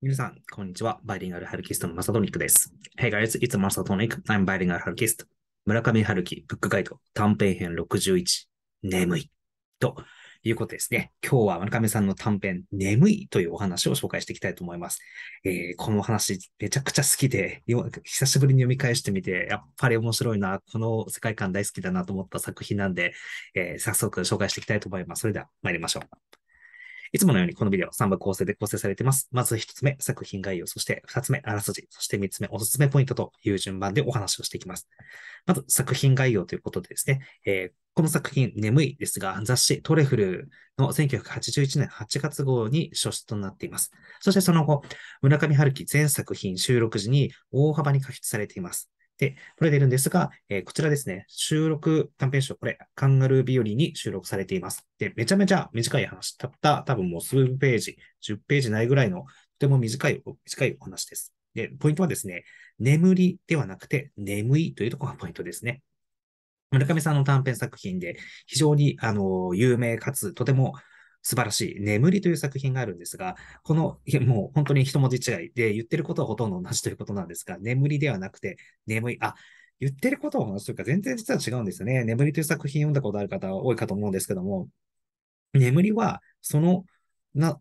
皆さん、こんにちは。バイリンガルハルキストのマサトニックです。Hey guys, it's m a s a t o n i I'm bilingual a k i s t 村上春樹、ブックガイド、短編編61、眠い。ということですね。今日は村上さんの短編、眠いというお話を紹介していきたいと思います。えー、この話、めちゃくちゃ好きで、久しぶりに読み返してみて、やっぱり面白いな、この世界観大好きだなと思った作品なんで、えー、早速紹介していきたいと思います。それでは参りましょう。いつものようにこのビデオ3部構成で構成されています。まず1つ目、作品概要、そして2つ目、あらすじ、そして3つ目、おすすめポイントという順番でお話をしていきます。まず作品概要ということでですね、えー、この作品、眠いですが、雑誌トレフルの1981年8月号に書出となっています。そしてその後、村上春樹全作品収録時に大幅に過失されています。で、これ出るんですが、えー、こちらですね、収録短編集、これ、カンガルー日和に収録されています。で、めちゃめちゃ短い話、たった多分もう数ページ、10ページないぐらいの、とても短い、短いお話です。で、ポイントはですね、眠りではなくて、眠いというところがポイントですね。村上さんの短編作品で非常にあの有名かつとても素晴らしい眠りという作品があるんですが、この、もう本当に一文字違いで言ってることはほとんど同じということなんですが、眠りではなくて眠い、あ、言ってることは同じというか全然実は違うんですよね。眠りという作品読んだことある方多いかと思うんですけども、眠りはその、な、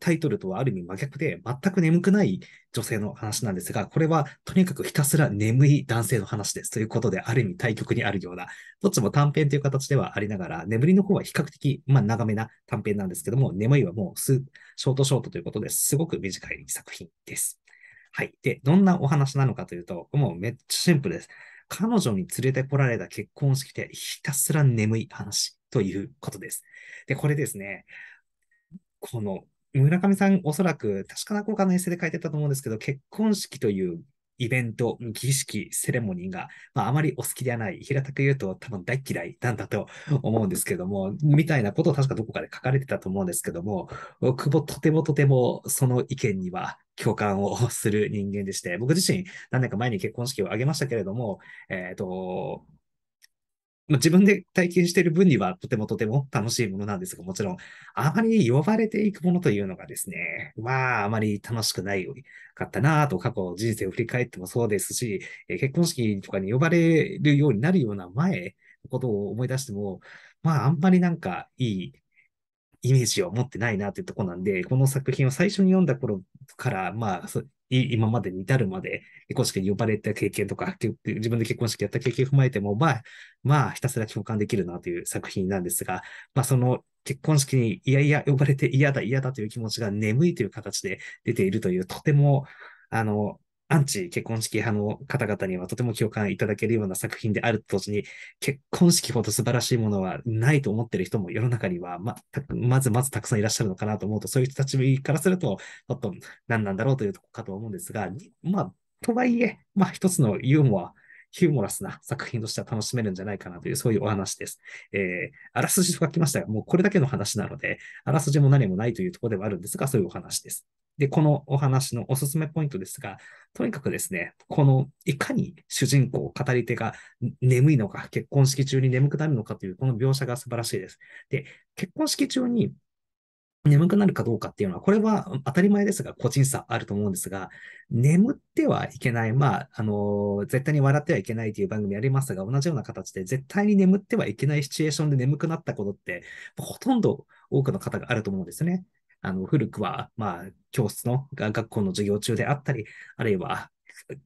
タイトルとはある意味真逆で、全く眠くない女性の話なんですが、これはとにかくひたすら眠い男性の話です。ということで、ある意味対局にあるような、どっちも短編という形ではありながら、眠りの方は比較的、まあ、長めな短編なんですけども、眠いはもうショートショートということですごく短い作品です。はい。で、どんなお話なのかというと、もうめっちゃシンプルです。彼女に連れてこられた結婚式でひたすら眠い話ということです。で、これですね、この村上さん、おそらく、確かな効果のエッセイで書いてたと思うんですけど、結婚式というイベント、儀式、セレモニーが、まあ、あまりお好きではない、平たく言うと多分大嫌いなんだと思うんですけども、みたいなことを確かどこかで書かれてたと思うんですけども、久保とてもとてもその意見には共感をする人間でして、僕自身何年か前に結婚式を挙げましたけれども、えっ、ー、と、まあ、自分で体験している分にはとてもとても楽しいものなんですが、もちろん、あまり呼ばれていくものというのがですね、まあ、あまり楽しくないよかったなと、過去人生を振り返ってもそうですし、結婚式とかに呼ばれるようになるような前のことを思い出しても、まあ、あんまりなんかいいイメージを持ってないなというとこなんで、この作品を最初に読んだ頃から、まあ、今までに至るまで、結婚式に呼ばれた経験とか、自分で結婚式やった経験を踏まえても、まあ、まあ、ひたすら共感できるなという作品なんですが、まあ、その結婚式にいやいや呼ばれて嫌だ嫌だという気持ちが眠いという形で出ているという、とても、あの、アンチ結婚式派の方々にはとても共感いただけるような作品であると同時に、結婚式ほど素晴らしいものはないと思っている人も世の中にはま、まずまずたくさんいらっしゃるのかなと思うと、そういう人たちからすると、ちょっと何なんだろうというとこかと思うんですが、まあ、とはいえ、まあ一つのユーモアヒューモラスな 作品としては楽しめるんじゃないかなという、そういうお話です。えー、あらすじと書きましたが、もうこれだけの話なので、あらすじも何もないというところではあるんですが、そういうお話です。で、このお話のおすすめポイントですが、とにかくですね、このいかに主人公、語り手が眠いのか、結婚式中に眠くなるのかという、この描写が素晴らしいです。で、結婚式中に眠くなるかどうかっていうのは、これは当たり前ですが、個人差あると思うんですが、眠ってはいけない、まあ、あの、絶対に笑ってはいけないという番組ありますが、同じような形で、絶対に眠ってはいけないシチュエーションで眠くなったことって、ほとんど多くの方があると思うんですね。あの、古くは、まあ、教室の学校の授業中であったり、あるいは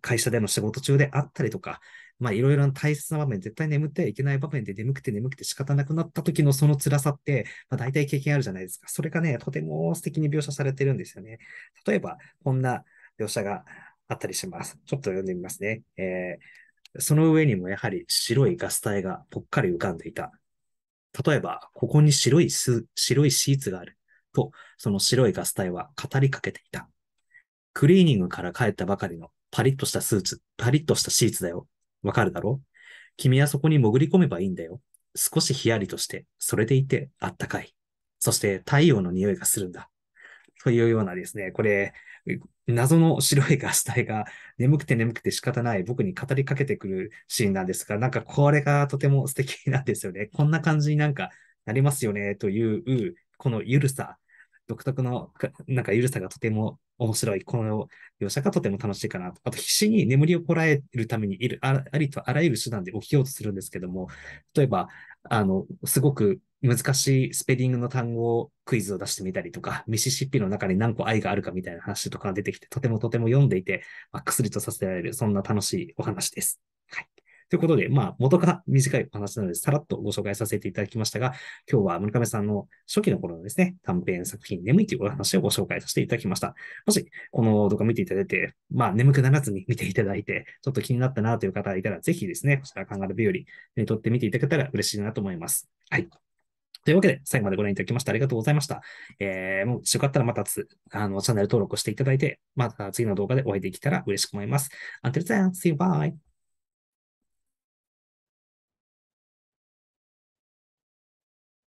会社での仕事中であったりとか、まあいろいろな大切な場面、絶対眠ってはいけない場面で眠くて眠くて仕方なくなった時のその辛さって、まあ大体経験あるじゃないですか。それがね、とても素敵に描写されてるんですよね。例えば、こんな描写があったりします。ちょっと読んでみますね。えー、その上にもやはり白いガス体がぽっかり浮かんでいた。例えば、ここに白いス白いシーツがある。と、その白いガス体は語りかけていた。クリーニングから帰ったばかりのパリッとしたスーツ、パリッとしたシーツだよ。わかるだろ君はそこに潜り込めばいいんだよ。少しヒヤリとして、それでいてあったかい。そして太陽の匂いがするんだ。というようなですね、これ、謎の白いガス体が眠くて眠くて仕方ない僕に語りかけてくるシーンなんですが、なんかこれがとても素敵なんですよね。こんな感じになんかなりますよね、という、このゆるさ独特のなんか緩さがとても面白い、この描写がとても楽しいかなと。あと、必死に眠りをこらえるためにいるありとあらゆる手段で起きようとするんですけども、例えば、あの、すごく難しいスペリングの単語をクイズを出してみたりとか、ミシシッピの中に何個愛があるかみたいな話とかが出てきて、とてもとても読んでいて、まあ、薬とさせられる、そんな楽しいお話です。ということで、まあ、元から短いお話なので、さらっとご紹介させていただきましたが、今日は村上さんの初期の頃のですね、短編作品、眠いというお話をご紹介させていただきました。もし、この動画見ていただいて、まあ、眠くならずに見ていただいて、ちょっと気になったなという方がいたら、ぜひですね、こちらカンガルビより、撮ってみていただけたら嬉しいなと思います。はい。というわけで、最後までご覧いただきましてありがとうございました。えー、もしよかったらまたつ、あの、チャンネル登録をしていただいて、また次の動画でお会いできたら嬉しく思います。Until then, see you, bye!